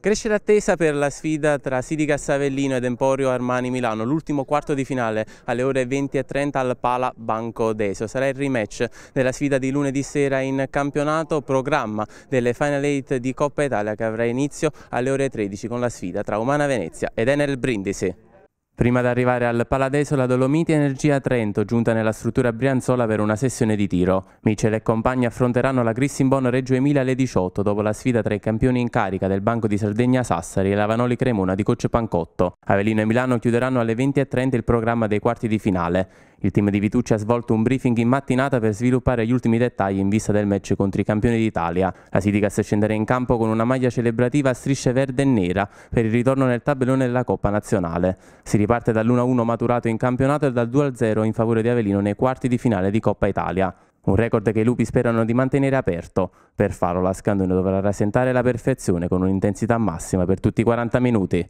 Cresce l'attesa per la sfida tra Sidica Savellino ed Emporio Armani Milano, l'ultimo quarto di finale alle ore 20.30 al Pala Banco Deso. Sarà il rematch della sfida di lunedì sera in campionato, programma delle Final Eight di Coppa Italia che avrà inizio alle ore 13 con la sfida tra Umana Venezia ed Enel Brindisi. Prima di arrivare al Paladeso, la Dolomiti Energia Trento, giunta nella struttura Brianzola per una sessione di tiro. Michele e compagni affronteranno la Grissimbon Reggio Emilia alle 18, dopo la sfida tra i campioni in carica del Banco di Sardegna Sassari e la Vanoli Cremona di Coach Pancotto. Avellino e Milano chiuderanno alle 20.30 il programma dei quarti di finale. Il team di Vitucci ha svolto un briefing in mattinata per sviluppare gli ultimi dettagli in vista del match contro i campioni d'Italia. La Sidigas scenderà in campo con una maglia celebrativa a strisce verde e nera per il ritorno nel tabellone della Coppa Nazionale. Si riparte dall'1-1 maturato in campionato e dal 2-0 in favore di Avelino nei quarti di finale di Coppa Italia. Un record che i lupi sperano di mantenere aperto. Per farlo la Scandone dovrà rasentare la perfezione con un'intensità massima per tutti i 40 minuti.